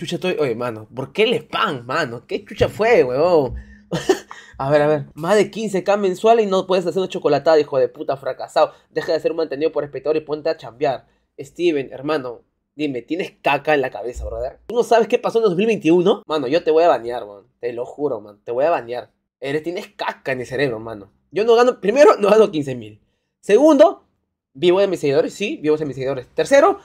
chucha estoy. Oye, mano, ¿por qué el spam, mano? ¿Qué chucha fue, weón? a ver, a ver, más de 15k mensuales y no puedes hacer una chocolatada, hijo de puta, fracasado. Deja de ser mantenido por espectador y ponte a chambear. Steven, hermano, dime, ¿tienes caca en la cabeza, brother? ¿Tú no sabes qué pasó en 2021? Mano, yo te voy a bañar, weón. Te lo juro, man. Te voy a bañar. Eres, tienes caca en el cerebro, mano. Yo no gano, primero, no gano 15 mil. Segundo, vivo de mis seguidores, sí, vivo de mis seguidores. Tercero,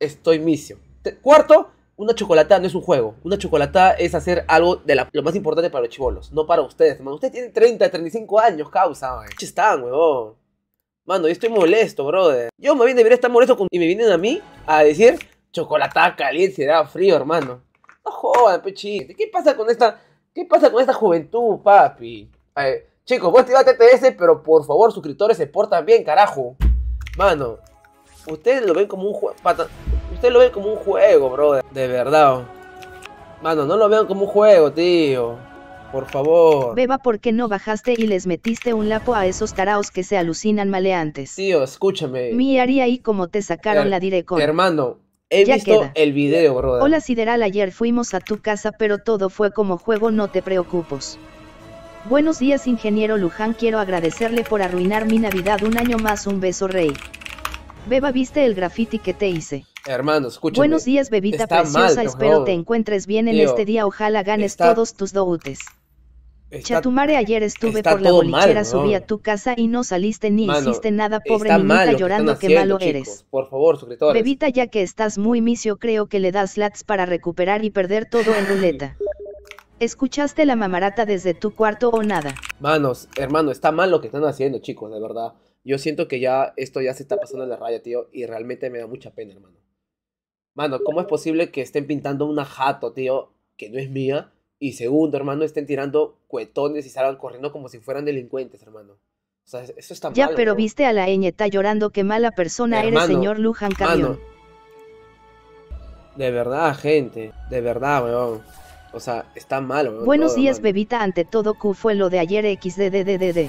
estoy misio. cuarto, una chocolatada no es un juego. Una chocolatada es hacer algo de lo más importante para los chivolos, no para ustedes, man. Ustedes tienen 30, 35 años, causa, wey. ¿Qué están, huevón? Mano, yo estoy molesto, brother. Yo me bien a estar molesto con... y me vienen a mí a decir chocolatada caliente, da frío, hermano. No jodan, pechín ¿Qué pasa con esta, qué pasa con esta juventud, papi? A ver, chicos, vos te a TTS, pero por favor, suscriptores, se portan bien, carajo. Mano, ustedes lo ven como un juego. Usted lo ve como un juego, bro. De verdad. Mano, no lo vean como un juego, tío. Por favor. Beba, ¿por qué no bajaste y les metiste un lapo a esos taraos que se alucinan maleantes? Tío, escúchame. Mi haría ahí como te sacaron la dirección. Hermano, He visto el video, brother. Hola Sideral, ayer fuimos a tu casa, pero todo fue como juego, no te preocupes. Buenos días, ingeniero Luján, quiero agradecerle por arruinar mi Navidad un año más, un beso, rey. Beba, ¿viste el graffiti que te hice? Hermanos, escúchame. Buenos días, bebita preciosa. Espero te encuentres bien en este día. Ojalá ganes todos tus doutes. Chatumare, ayer estuve por la bolichera, subí a tu casa y no saliste ni hiciste nada, pobre niñita llorando, que, malo eres. Por favor, suscriptores. Bebita, ya que estás muy misio, creo que le das lats para recuperar y perder todo en ruleta. ¿Escuchaste la mamarata desde tu cuarto o nada? Manos, hermano, está mal lo que están haciendo, chicos, de verdad. Yo siento que ya esto ya se está pasando en la raya, tío, y realmente me da mucha pena, hermano. Mano, ¿cómo es posible que estén pintando una jato, tío, que no es mía? Y segundo, hermano, estén tirando cuetones y salgan corriendo como si fueran delincuentes, hermano. O sea, eso está Ya, pero viste a la ñeta llorando qué mala persona era el señor Luján Camión. De verdad, gente. De verdad, weón. O sea, está mal, weón. Buenos días, Bebita. Ante todo, Q fue lo de ayer XDDDDD.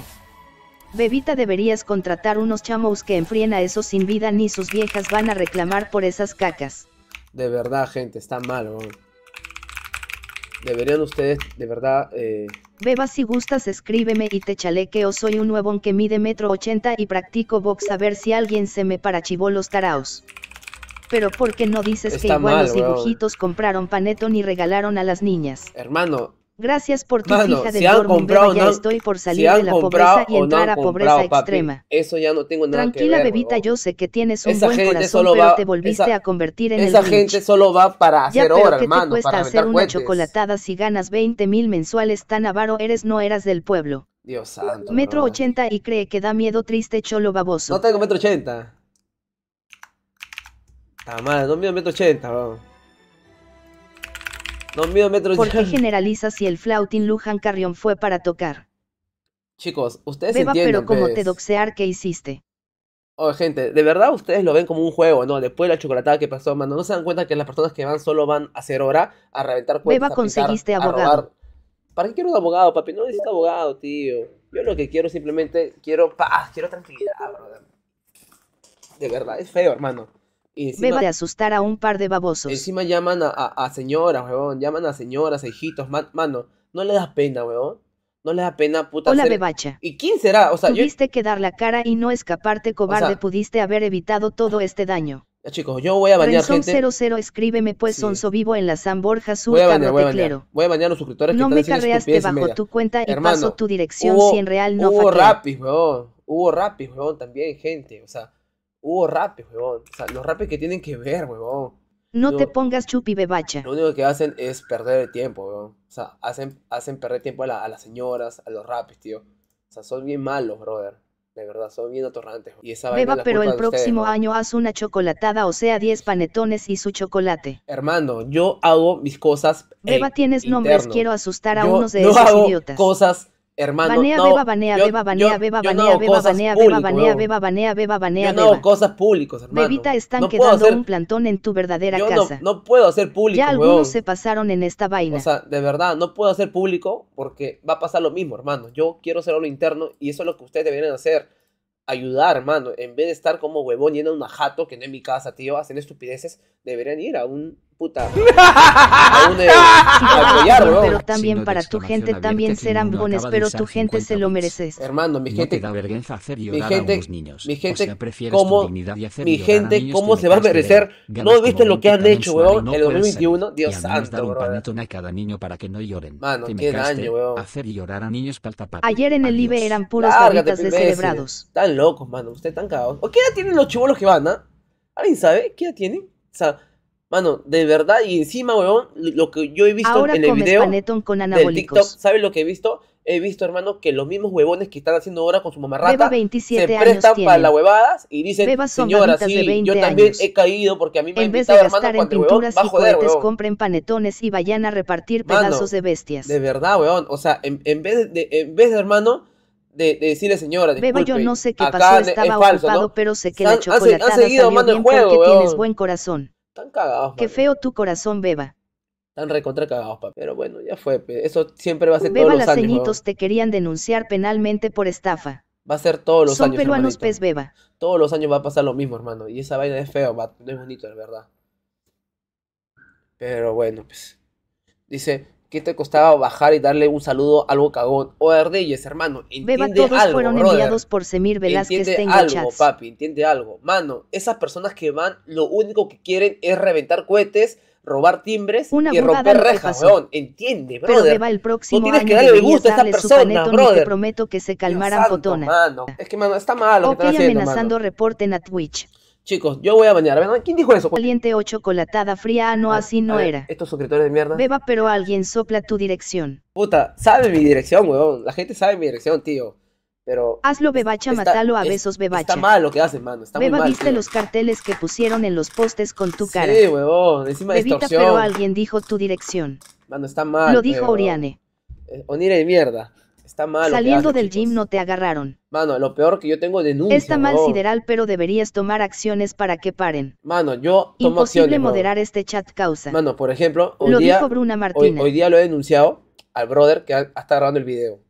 Bebita deberías contratar unos chamos que enfríen a esos sin vida ni sus viejas van a reclamar por esas cacas. De verdad, gente, está mal, Deberían ustedes, de verdad... Eh... Beba si gustas escríbeme y te chalequeo soy un nuevo que mide metro ochenta y practico box a ver si alguien se me parachivó los taraos. Pero ¿por qué no dices que igual los dibujitos compraron panetón y regalaron a las niñas? Hermano, Gracias por tu fija de si han ya estoy por salir de la pobreza y entrar a pobreza extrema. eso ya no tengo nada Tranquila, que ver, bebita, yo sé que tienes un esa buen gente corazón, solo pero va, te volviste a convertir en esa el Esa gente solo va para hacer ya, pero hora, ¿qué te cuesta para hacer una chocolatada si ganas 20 mil mensuales? Tan avaro eres, no eras del pueblo. Dios santo. Metro 80 y cree que da miedo triste cholo baboso. No tengo metro 80. Está mal, no da metro 80, bro. ¿Por qué generalizas si el flautín Luján Carrión fue para tocar? Chicos, ustedes Beba, pero como te pues. doxear ¿qué hiciste. Oye, oh, gente, de verdad ustedes lo ven como un juego, ¿no? Después de la chocolatada que pasó, mano, ¿no se dan cuenta que las personas que van solo van a hacer hora, a reventar cuentas, a conseguiste ¿Para qué quiero un abogado, papi? No necesito abogado, tío. Yo lo que quiero simplemente, quiero paz, quiero tranquilidad, brother. De verdad, es feo, hermano. Y encima, Beba de asustar a un par de babosos. Encima llaman a, a, señoras, weón, Llaman a señoras, a hijitos. mano, no le das pena, weón, No le da pena, puta. Hola, ser... bebacha. ¿Y quién será? O sea, Tuviste que dar la cara y no escaparte, cobarde. pudiste haber evitado todo este daño. Chicos, yo voy a bañar Renzón gente. 00 escríbeme pues Sonso vivo en la San Borja Sur, voy a bañar, voy Voy a bañar a los suscriptores no me carreaste bajo media. tu cuenta y Hermano, paso tu dirección hubo, si en real no Hubo rapis, weón. Hubo rapis, weón, también, gente. O sea, hubo rapes, weón. O sea, los rapes que tienen que ver, weón. No, te pongas chupi bebacha. Lo único que hacen es perder el tiempo, weón. O sea, hacen, hacen perder tiempo a, las señoras, a los rapes, tío. O sea, son bien malos, brother. De verdad, son bien atorrantes. Y esa Beba, pero el próximo año haz una chocolatada, o sea, 10 panetones y su chocolate. Hermano, yo hago mis cosas. Beba, eh, tienes nombres, quiero asustar a unos de esos idiotas. Cosas Hermano, banea, no, beba, banea, beba, banea, beba, banea, beba, banea, beba, banea, beba, banea, beba, banea, beba, no cosas públicas, hermano. Bebita, están quedando hacer... un plantón en tu verdadera casa. No, puedo hacer público, Ya algunos se pasaron en esta vaina. O sea, de verdad, no puedo hacer público porque va a pasar lo mismo, hermano. Yo quiero ser lo interno y eso es lo que ustedes deberían hacer. Ayudar, hermano. En vez de estar como huevón yendo a un ajato, que no es mi casa, tío, hacen estupideces, deberían ir a un puta. Aún de eh, Pero también para tu gente también serán buenos, pero tu gente se lo mereces. Hermano, mi gente. vergüenza hacer llorar mi gente, niños. Mi gente, ¿cómo, mi gente, ¿cómo se va a merecer? ¿No este viste lo que han hecho, weón? En el 2021, Dios santo, bro. a cada niño para que no lloren. Mano, qué daño, weón. Hacer llorar a niños Ayer en el IBE eran puros de celebrados. Están locos, mano. Ustedes están cagados. ¿O qué edad tienen los chivolos que van, ah? ¿Alguien sabe? ¿Qué edad tienen? O sea, Mano, de verdad, y encima, weón, lo que yo he visto en el video del TikTok, ¿sabes lo que he visto? He visto, hermano, que los mismos huevones que están haciendo ahora con su mamarrata 27 se prestan para las huevadas y dicen, señora, sí, yo también he caído porque a mí me En vez de gastar hermano, en pinturas y joder, compren panetones y vayan a repartir pedazos de bestias. De verdad, weón, o sea, en, vez, de, en vez de, hermano, de, de, decirle señora, disculpe, yo no sé qué pasó, estaba ocupado, pero sé que la chocolatada seguido, hermano, el porque tienes buen corazón. Están cagados, Qué feo tu corazón, beba. Están recontra cagados, Pero bueno, ya fue. Eso siempre va a ser todos los años. Beba, las ceñitos te querían denunciar penalmente por estafa. Va a ser todos los años. Son peruanos, pez beba. Todos los años va a pasar lo mismo, hermano. Y esa vaina es feo, no es bonito, es verdad. Pero bueno, pues. Dice, ¿Qué te costaba bajar y darle un saludo al cagón o a es hermano? Entiende Beba, todos algo, fueron enviados por Semir Velázquez. Entiende algo, papi, entiende algo. Mano, esas personas que van, lo único que quieren es reventar cohetes, robar timbres y romper rejas, Entiende, brother. Pero Beba, el próximo no tienes que darle el gusto a esta persona, brother. Te prometo que se calmaran Es que, mano, está mal lo que amenazando reporten a Twitch. Chicos, yo voy a bañar. ¿Quién dijo eso? Caliente o chocolatada fría, no, así no era. Estos suscriptores de mierda. Beba, pero alguien sopla tu dirección. Puta, sabe mi dirección, weón. La gente sabe mi dirección, tío. Pero. Hazlo, bebacha, matalo a besos, bebacha. Está mal lo que haces, mano. Está Beba, muy mal, viste los carteles que pusieron en los postes con tu cara. Sí, weón. Encima de pero alguien dijo tu dirección. Mano, está mal. Lo dijo Oriane. Eh, Onire de mierda. Está mal. Saliendo del gym no te agarraron. Mano, lo peor que yo tengo denuncia. Está mal sideral, pero deberías tomar acciones para que paren. Mano, yo tomo Imposible moderar este chat causa. Mano, por ejemplo, hoy día, Hoy, día lo he denunciado al brother que está grabando el video.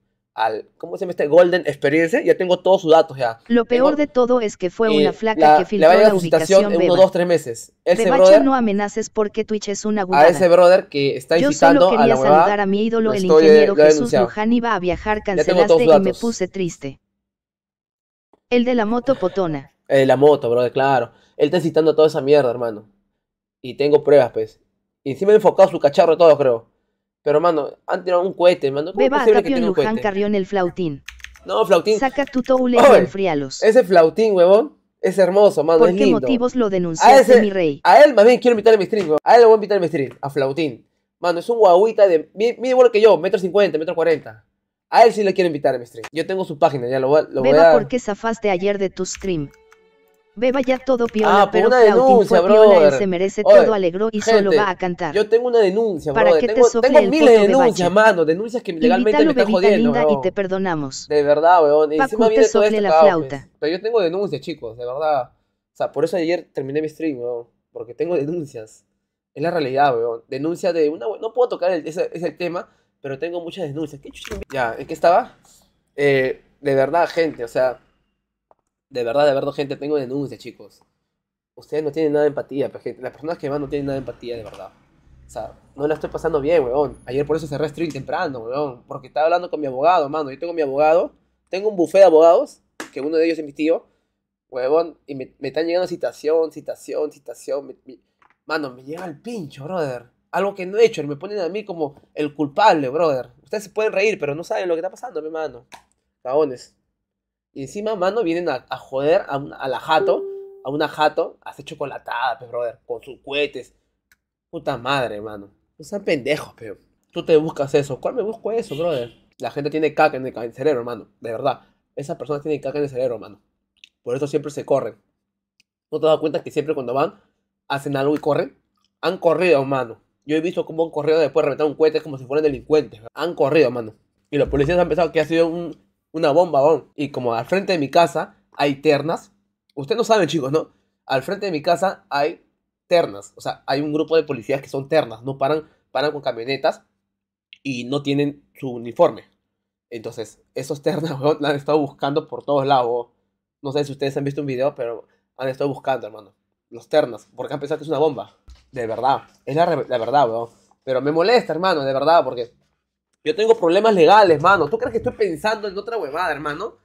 ¿cómo se llama este? Golden Experience, ya tengo todos sus datos Lo peor de todo es que fue una flaca que filtró la, la ubicación en uno, dos, tres meses. Ese Bebacha no amenaces porque Twitch es una huevada. A ese brother que está incitando a la Yo solo quería saludar a mi ídolo, el ingeniero de, Jesús Luján, iba a viajar, cancelaste y me puse triste. El de la moto potona. El de la moto, brother, claro. Él está incitando a toda esa mierda, hermano. Y tengo pruebas, pues. Y encima he enfocado su cacharro todo, creo. Pero, mano, han tirado un cohete, mano. ¿Cómo Beba es posible que tenga un cohete? Carrión el flautín. No, flautín. Saca tu toule y enfríalos. Ese flautín, huevón, es hermoso, mano. ¿Por es qué motivos lo denunciaste, mi rey? A él, más bien, quiero invitar a mi stream, huevón. A él le voy a invitar a mi stream, a flautín. Mano, es un guaguita de... Mide igual que yo, metro cincuenta, metro cuarenta. A él sí le quiero invitar a mi stream. Yo tengo su página, ya lo, voy a... ¿por qué zafaste ayer de tu stream? Beba ya todo piola, ah, pero una denuncia, fue se merece todo alegró y gente, solo va a cantar. Yo tengo una denuncia, Para brother. tengo, tengo miles de denuncias, de mano, denuncias que legalmente me están jodiendo. te perdonamos. De verdad, weón. Y Pacu encima la flauta. Pues. Pero yo tengo denuncias, chicos, de verdad. O sea, por eso ayer terminé mi stream, weón, porque tengo denuncias. Es la realidad, weón. Denuncia de una no puedo tocar el, ese, ese tema, pero tengo muchas denuncias. ¿Qué Ya, ¿en qué estaba? Eh, de verdad, gente, o sea, de verdad, de verdad, gente, tengo denuncias, chicos. Ustedes no tienen nada de empatía, gente, las personas que van no tienen nada de empatía, de verdad. O sea, no la estoy pasando bien, weón. Ayer por eso cerré stream temprano, weón. Porque estaba hablando con mi abogado, mano. Yo tengo mi abogado. Tengo un buffet de abogados, que uno de ellos es mi tío. Weón, y me, están llegando citación, citación, citación. mano, me llega el pincho, brother. Algo que no he hecho. Me ponen a mí como el culpable, brother. Ustedes se pueden reír, pero no saben lo que está pasando, mi mano. Cabones. Y encima, mano, vienen a, a joder a, a, la jato, a una jato, hace chocolatada, pues brother, con sus cohetes. Puta madre, mano. No sean pendejos, pero Tú te buscas eso. ¿Cuál me busco eso, brother? La gente tiene caca en el, cerebro, mano De verdad. Esas personas tienen caca en el cerebro, mano Por eso siempre se corren. ¿No te das cuenta que siempre cuando van, hacen algo y corren? Han corrido, mano. Yo he visto cómo han corrido después de reventar un cohete como si fueran delincuentes. Han corrido, mano. Y los policías han pensado que ha sido un una bomba, bon. Y como al frente de mi casa hay ternas, usted no saben, chicos, ¿no? Al frente de mi casa hay ternas, o sea, hay un grupo de policías que son ternas, no paran, paran con camionetas y no tienen su uniforme. Entonces, esos ternas, weón, la han estado buscando por todos lados. No sé si ustedes han visto un video, pero han estado buscando, hermano. Los ternas, porque han pensado que es una bomba. De verdad, es la, la verdad, weón. Pero me molesta, hermano, de verdad, porque yo tengo problemas legales, mano. ¿Tú crees que estoy pensando en otra huevada, hermano?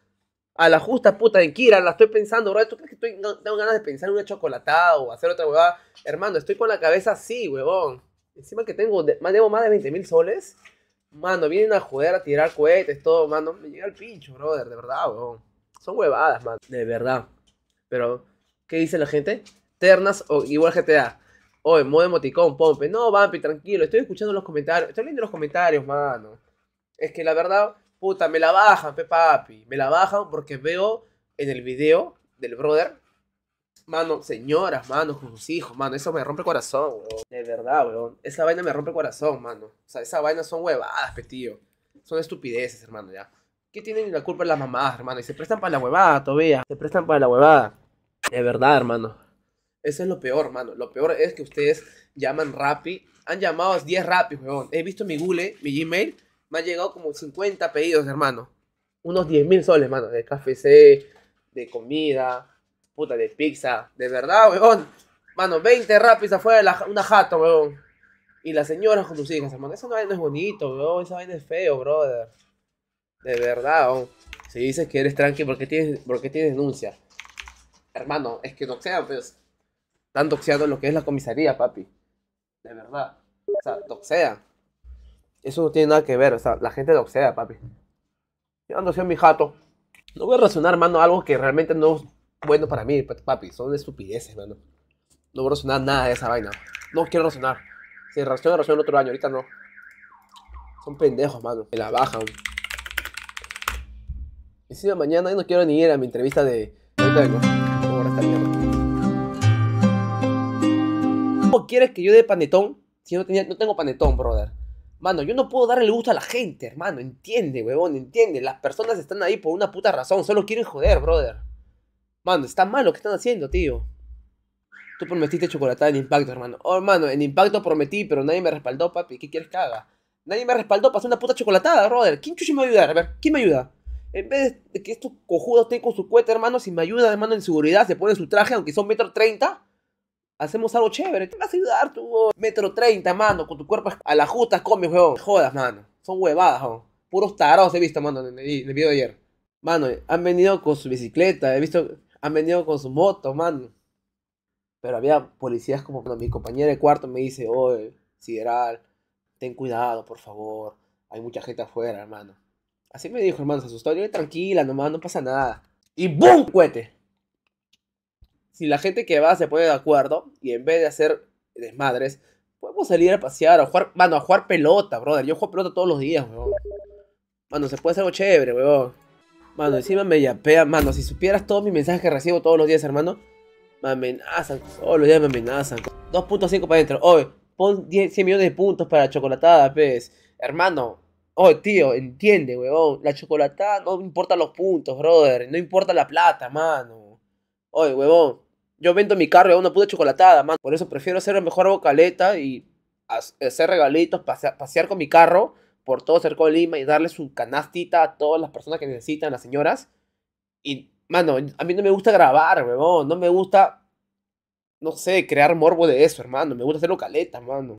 A la justa puta en Kira, la estoy pensando, bro. ¿Tú crees que estoy, tengo ganas de pensar en una chocolatada o hacer otra huevada? Hermano, estoy con la cabeza así, huevón. Encima que tengo, más de 20 mil soles. Mano, vienen a joder, a tirar cohetes, todo, mano. Me llega el pincho, brother, de verdad, huevón. Son huevadas, man. De verdad. Pero, ¿qué dice la gente? Ternas o igual GTA. O modo emoticón, pompe. No, Vampi, tranquilo, estoy escuchando los comentarios. Estoy leyendo los comentarios, mano. Es que la verdad, puta, me la bajan, pe papi. Me la bajan porque veo en el video del brother. Mano, señoras, mano, con sus hijos, mano. Eso me rompe el corazón, weón. De verdad, weón. Esa vaina me rompe el corazón, mano. O sea, esa vaina son huevadas, pe tío. Son estupideces, hermano, ya. ¿Qué tienen la culpa las mamás, hermano? Y se prestan para la huevada todavía. Se prestan para la huevada. De verdad, hermano. Eso es lo peor, mano. Lo peor es que ustedes llaman Rappi. Han llamado 10 Rappi, weón. He visto mi Google, mi Gmail. Me han llegado como 50 pedidos, hermano. Unos 10 mil soles, mano. De café, de comida, puta, de pizza. De verdad, weón. Mano, 20 Rappi afuera de la, una jato, weón. Y la señora con sus hermano. Esa vaina es bonito, weón. Esa vaina es feo, brother. De verdad, weón. Si dices que eres tranqui, ¿por qué tienes, denuncia? Hermano, es que no sea, pues están doxeando lo que es la comisaría, papi. De verdad. O sea, doxea. Eso no tiene nada que ver. O sea, la gente doxea, papi. Yo ando mi jato. No voy a razonar, mano, algo que realmente no es bueno para mí, papi. Son estupideces, mano. No voy a razonar nada de esa vaina. No quiero razonar. Si razono, razono otro año. Ahorita no. Son pendejos, mano. Me la bajan. Y si mañana yo no quiero ni ir a mi entrevista de... ¿Cómo quieres que yo dé panetón si no, tenía, no tengo panetón, brother? Mano, yo no puedo darle gusto a la gente, hermano. Entiende, huevón, entiende. Las personas están ahí por una puta razón. Solo quieren joder, brother. Mano, está mal lo que están haciendo, tío. Tú prometiste chocolatada en Impacto, hermano. Oh, hermano, en Impacto prometí, pero nadie me respaldó, papi. ¿Qué quieres que haga? Nadie me respaldó para hacer una puta chocolatada, brother. ¿Quién chuchi me va a ayudar? ver, ¿quién me ayuda? En vez de que estos cojudos estén con su cueta, hermano, si me ayuda, hermano, en seguridad, se pone su traje, aunque son metro treinta. Hacemos algo chévere. Te vas a ayudar, tú, oh. Metro 30, mano. Con tu cuerpo a la justa come, weón. Jodas, mano. Son huevadas, weón. Oh. Puros tarados he visto, mano, en el, video de ayer. Mano, han venido con su bicicleta. He visto. Han venido con su moto, mano. Pero había policías como cuando mi compañera de cuarto me dice, oye, oh, eh, Sideral, ten cuidado, por favor. Hay mucha gente afuera, hermano. Así me dijo, hermano, se asustó. Yo, tranquila, nomás, no pasa nada. Y ¡boom! Cuete si la gente que va se pone de acuerdo y en vez de hacer desmadres, podemos salir a pasear, a jugar, mano, a jugar pelota, brother. Yo juego pelota todos los días, weón. Mano, se puede hacer algo chévere, weón. Mano, encima me yapea, mano, si supieras todos mis mensajes que recibo todos los días, hermano, me amenazan, todos los días me amenazan. 2.5 para adentro, hoy, pon 10, 100 millones de puntos para la chocolatada, pez. Hermano, hoy, tío, entiende, weón, la chocolatada no importa los puntos, brother, no importa la plata, mano. hoy huevón, yo vendo mi carro y hago una puta chocolatada, man. Por eso prefiero hacer la mejor bocaleta y hacer regalitos, pasear, con mi carro por todo cerco de Lima y darle su canastita a todas las personas que necesitan, las señoras. Y, mano, a mí no me gusta grabar, weón. No me gusta, no sé, crear morbo de eso, hermano. Me gusta hacer caleta, mano.